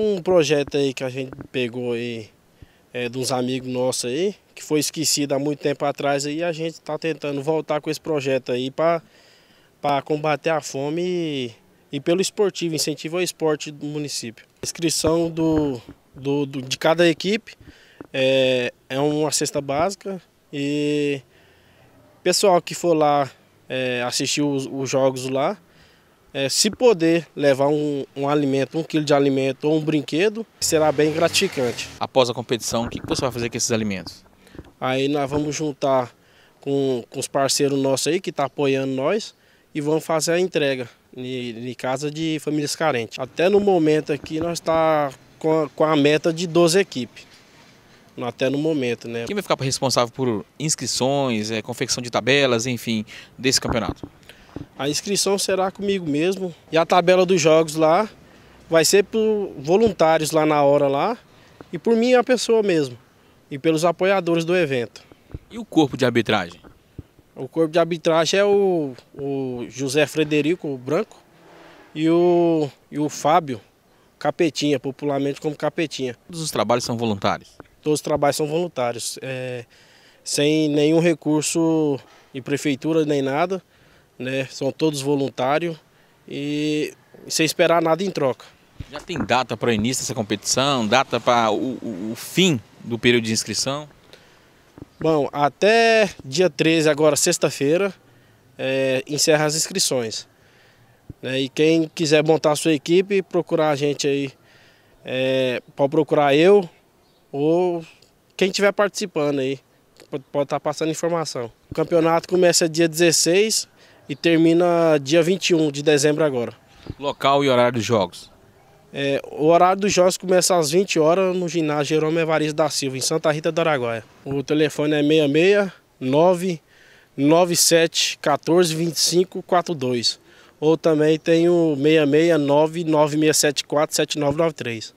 Um projeto aí que a gente pegou aí, é, de uns amigos nossos aí, que foi esquecido há muito tempo atrás aí, a gente está tentando voltar com esse projeto aí para combater a fome e, e, pelo esportivo, incentivo ao esporte do município. A inscrição do, do, do de cada equipe é, é uma cesta básica e pessoal que for lá é, assistir os, os jogos lá, é, se poder levar um, um, alimento, um quilo de alimento ou um brinquedo, será bem gratificante. Após a competição, o que você vai fazer com esses alimentos? Aí nós vamos juntar com, com os parceiros nossos aí que estão tá apoiando nós e vamos fazer a entrega em casa de famílias carentes. Até no momento aqui nós está com, com, a meta de 12 equipes. Até no momento, né? Quem vai ficar responsável por inscrições, é, confecção de tabelas, enfim, desse campeonato? A inscrição será comigo mesmo e a tabela dos jogos lá vai ser por voluntários lá na hora lá e por mim a pessoa mesmo e pelos apoiadores do evento. E o corpo de arbitragem? O corpo de arbitragem é o, o José Frederico Branco e o, e o Fábio Capetinha, popularmente como Capetinha. Todos os trabalhos são voluntários? Todos os trabalhos são voluntários, é, sem nenhum recurso em prefeitura nem nada né? São todos voluntários e sem esperar nada em troca. Já tem data para o início dessa competição, data para o, o, o, fim do período de inscrição? Bom, até dia 13, agora sexta-feira, é, encerra as inscrições. Né? E quem quiser montar a sua equipe, procurar a gente aí. É, pode procurar eu ou quem estiver participando aí. Pode, pode estar tá passando informação. O campeonato começa dia 16 e termina dia 21 de dezembro agora. Local e horário dos jogos? É, o horário dos jogos começa às 20 horas no ginásio Jerome Evaristo da Silva, em Santa Rita do Araguaia. O telefone é 669 97 14 25 42. Ou também tem o 669 9674 7993.